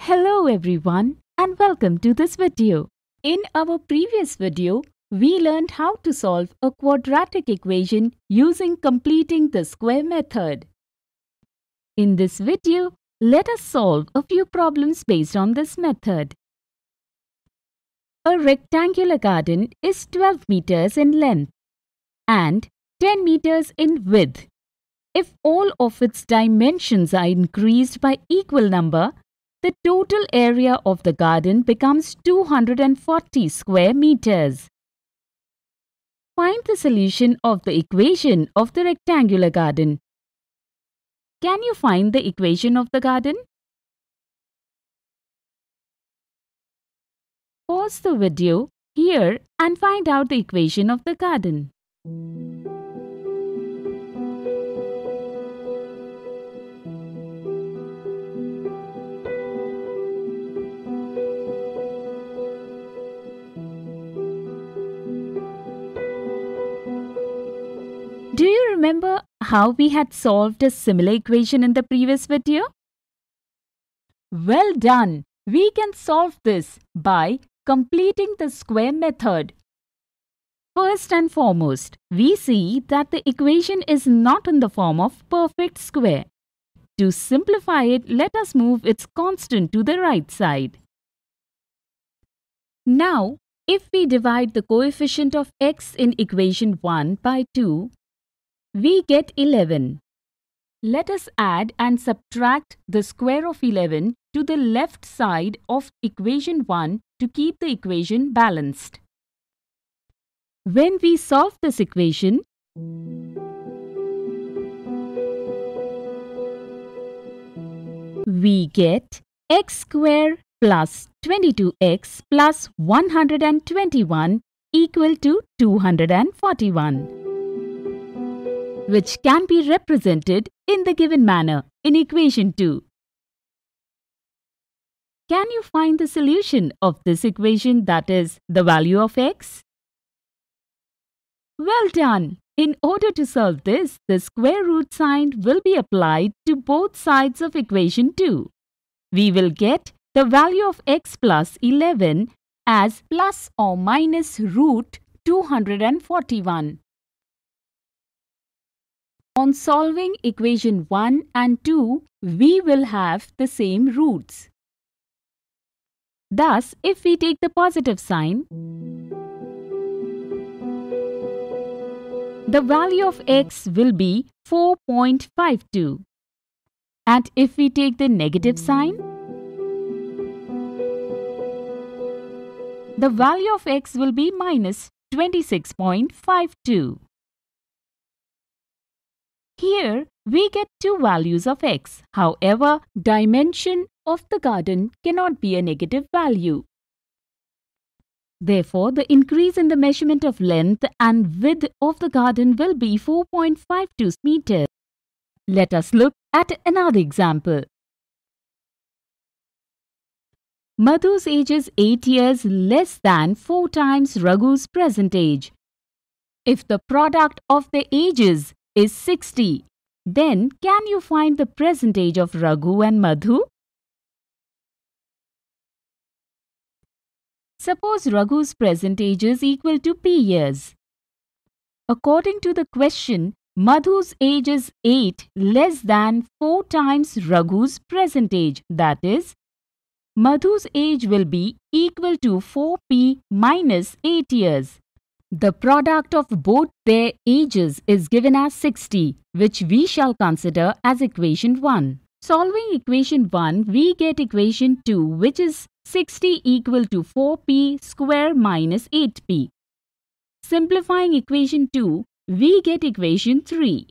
Hello everyone and welcome to this video. In our previous video, we learned how to solve a quadratic equation using completing the square method. In this video, let us solve a few problems based on this method. A rectangular garden is 12 meters in length and 10 meters in width. If all of its dimensions are increased by equal number, the total area of the garden becomes 240 square meters. Find the solution of the equation of the rectangular garden. Can you find the equation of the garden? Pause the video here and find out the equation of the garden. remember how we had solved a similar equation in the previous video? Well done! We can solve this by completing the square method. First and foremost, we see that the equation is not in the form of perfect square. To simplify it, let us move its constant to the right side. Now, if we divide the coefficient of x in equation 1 by 2, we get 11. Let us add and subtract the square of 11 to the left side of equation 1 to keep the equation balanced. When we solve this equation, we get x square plus 22x plus 121 equal to 241 which can be represented in the given manner in equation 2. Can you find the solution of this equation that is the value of x? Well done! In order to solve this, the square root sign will be applied to both sides of equation 2. We will get the value of x plus 11 as plus or minus root 241. On solving equation 1 and 2, we will have the same roots. Thus, if we take the positive sign, the value of x will be 4.52. And if we take the negative sign, the value of x will be minus 26.52. Here, we get two values of x. However, dimension of the garden cannot be a negative value. Therefore, the increase in the measurement of length and width of the garden will be 4.52 meters. Let us look at another example. Madhu's age is 8 years less than 4 times Raghu's present age. If the product of the ages is 60. Then can you find the present age of Raghu and Madhu? Suppose Raghu's age is equal to P years. According to the question, Madhu's age is 8 less than 4 times Raghu's age. that is Madhu's age will be equal to 4p minus 8 years. The product of both their ages is given as 60, which we shall consider as equation 1. Solving equation 1, we get equation 2, which is 60 equal to 4p square minus 8p. Simplifying equation 2, we get equation 3.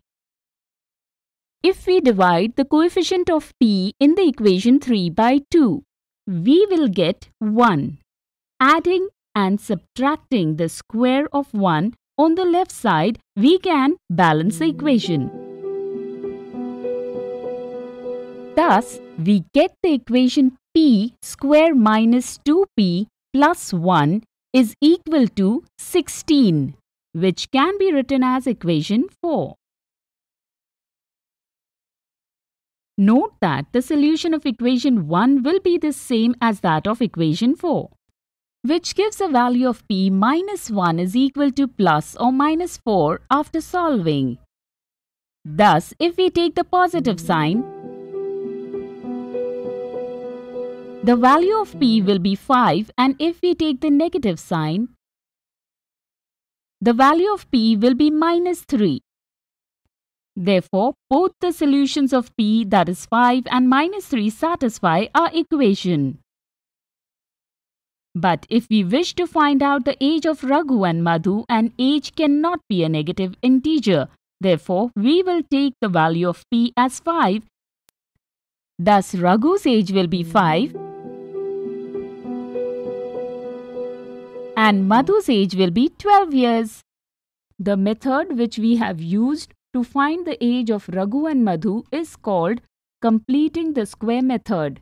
If we divide the coefficient of p in the equation 3 by 2, we will get 1. Adding and subtracting the square of 1 on the left side, we can balance the equation. Thus, we get the equation p square minus 2p plus 1 is equal to 16, which can be written as equation 4. Note that the solution of equation 1 will be the same as that of equation 4 which gives a value of p minus 1 is equal to plus or minus 4 after solving. Thus, if we take the positive sign, the value of p will be 5 and if we take the negative sign, the value of p will be minus 3. Therefore, both the solutions of p that is 5 and minus 3 satisfy our equation. But if we wish to find out the age of Raghu and Madhu, an age cannot be a negative integer. Therefore, we will take the value of p as 5. Thus, Raghu's age will be 5 and Madhu's age will be 12 years. The method which we have used to find the age of Raghu and Madhu is called completing the square method.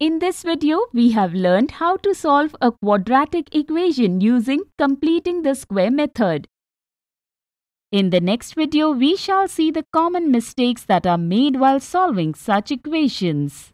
In this video, we have learned how to solve a quadratic equation using completing the square method. In the next video, we shall see the common mistakes that are made while solving such equations.